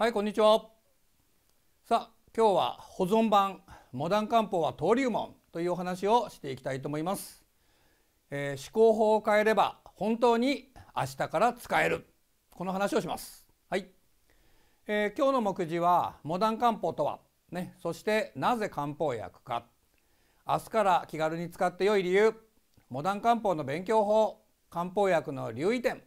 はいこんにちはさあ今日は保存版モダン漢方は登竜門というお話をしていきたいと思います、えー、思考法を変えれば本当に明日から使えるこの話をしますはい、えー、今日の目次はモダン漢方とはねそしてなぜ漢方薬か明日から気軽に使って良い理由モダン漢方の勉強法漢方薬の留意点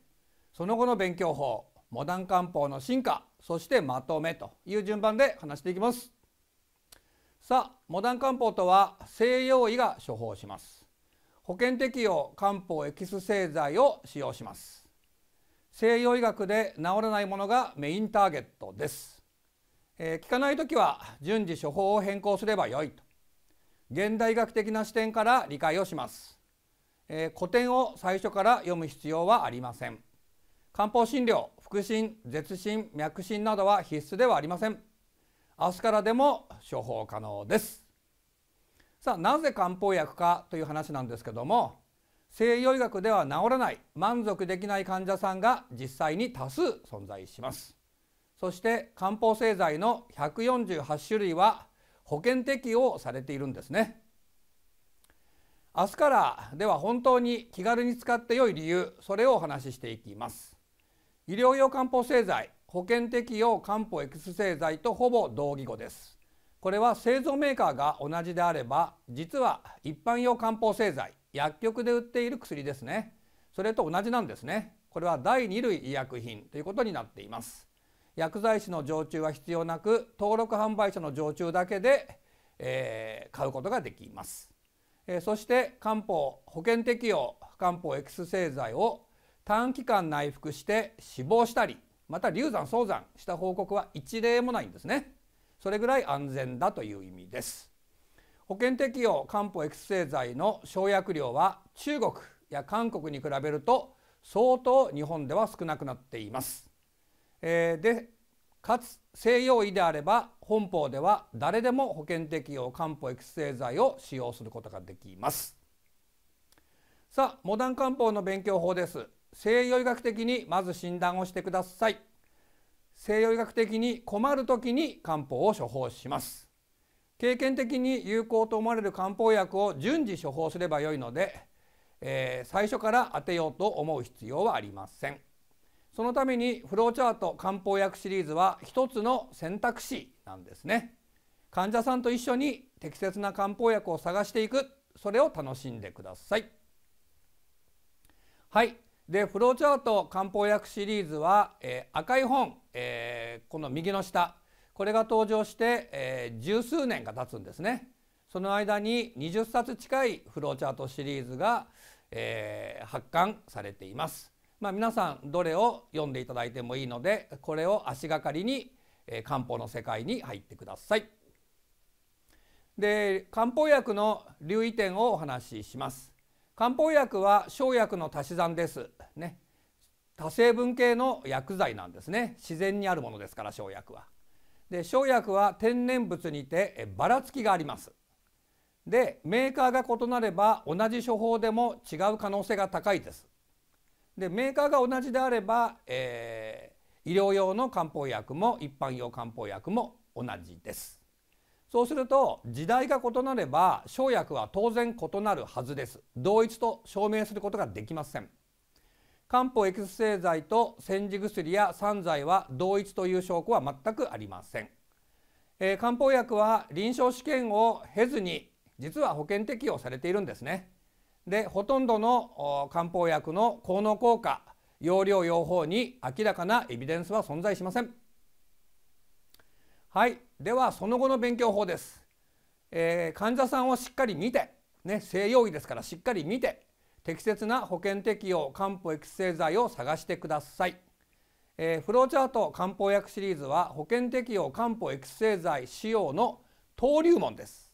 その後の勉強法モダン漢方の進化そしてまとめという順番で話していきますさあモダン漢方とは西洋医が処方します保険適用漢方エキス製剤を使用します西洋医学で治らないものがメインターゲットです、えー、効かない時は順次処方を変更すればよいと現代学的な視点から理解をします、えー、古典を最初から読む必要はありません漢方診療腹診絶診脈診などは必須ではありません明日からでも処方可能ですさあなぜ漢方薬かという話なんですけども西洋医学では治らない満足できない患者さんが実際に多数存在しますそして漢方製剤の148種類は保険適用されているんですね明日からでは本当に気軽に使って良い理由それをお話ししていきます医療用漢方製剤保険適用漢方エキス製剤とほぼ同義語ですこれは製造メーカーが同じであれば実は一般用漢方製剤薬局で売っている薬ですねそれと同じなんですねこれは第2類医薬品ということになっています薬剤師の常駐は必要なく登録販売者の常駐だけで、えー、買うことができます、えー、そして漢方保険適用漢方エキス製剤を短期間内服して死亡したりまた流産早産した報告は一例もないんですねそれぐらい安全だという意味です保険適用漢方エクス製剤の生薬量は中国や韓国に比べると相当日本では少なくなっています、えー、でかつ西洋医であれば本邦では誰でも保険適用漢方エクス製剤を使用することができますさあモダン漢方の勉強法です西洋医学的にまず診断をしてください西洋医学的に困るときに漢方を処方します経験的に有効と思われる漢方薬を順次処方すればよいので、えー、最初から当てようと思う必要はありませんそのためにフローチャート漢方薬シリーズは一つの選択肢なんですね患者さんと一緒に適切な漢方薬を探していくそれを楽しんでくださいはいでフローチャート漢方薬シリーズは、えー、赤い本、えー、この右の下これが登場して、えー、十数年が経つんですねその間に20冊近いフローチャートシリーズが、えー、発刊されています、まあ、皆さんどれを読んでいただいてもいいのでこれを足がかりに、えー、漢方の世界に入ってくださいで漢方薬の留意点をお話しします漢方薬は生薬の足し算です。ね。多成分系の薬剤なんですね。自然にあるものですから生薬は。で生薬は天然物にてばらつきがあります。でメーカーが異なれば同じ処方でも違う可能性が高いです。でメーカーが同じであれば、えー、医療用の漢方薬も一般用漢方薬も同じです。そうすると時代が異なれば生薬は当然異なるはずです同一と証明することができません漢方エクス製剤と煎じ薬や散剤は同一という証拠は全くありません、えー、漢方薬は臨床試験を経ずに実は保険適用されているんですねでほとんどの漢方薬の効能効果用量用法に明らかなエビデンスは存在しませんはいではその後の勉強法です、えー、患者さんをしっかり見て、ね、西洋医ですからしっかり見て適切な保険適用漢方育成剤を探してください、えー、フローチャート漢方薬シリーズは保険適用漢方育成剤使用の登竜門です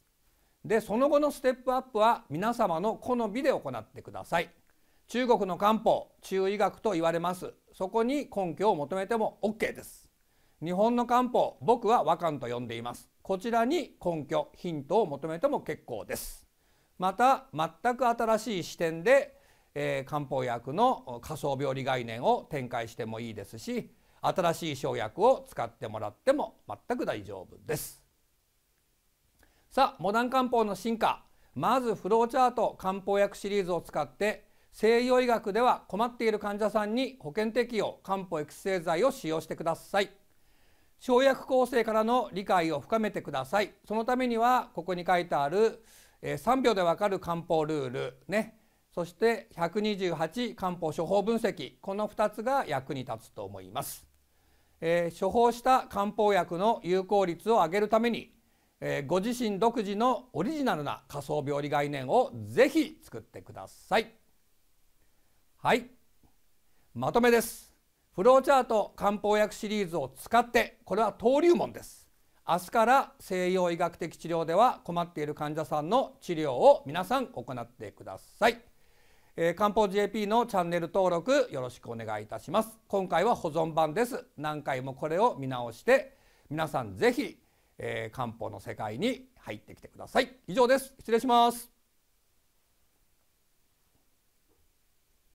でその後のステップアップは皆様の好みで行ってください中国の漢方中医学と言われますそこに根拠を求めても OK です日本の漢方僕は和漢と呼んでいますこちらに根拠ヒントを求めても結構ですまた全く新しい視点で、えー、漢方薬の仮想病理概念を展開してもいいですし新しい生薬を使ってもらっても全く大丈夫ですさあモダン漢方の進化まずフローチャート漢方薬シリーズを使って西洋医学では困っている患者さんに保険適用漢方育成剤を使用してください。生薬構成からの理解を深めてくださいそのためにはここに書いてある、えー、3秒でわかる漢方ルールねそして128漢方処方分析この2つが役に立つと思います、えー、処方した漢方薬の有効率を上げるために、えー、ご自身独自のオリジナルな仮想病理概念をぜひ作ってくださいはいまとめですフローチャート漢方薬シリーズを使ってこれは登竜門です明日から西洋医学的治療では困っている患者さんの治療を皆さん行ってください、えー、漢方 JP のチャンネル登録よろしくお願いいたします今回は保存版です何回もこれを見直して皆さんぜひ、えー、漢方の世界に入ってきてください以上です失礼します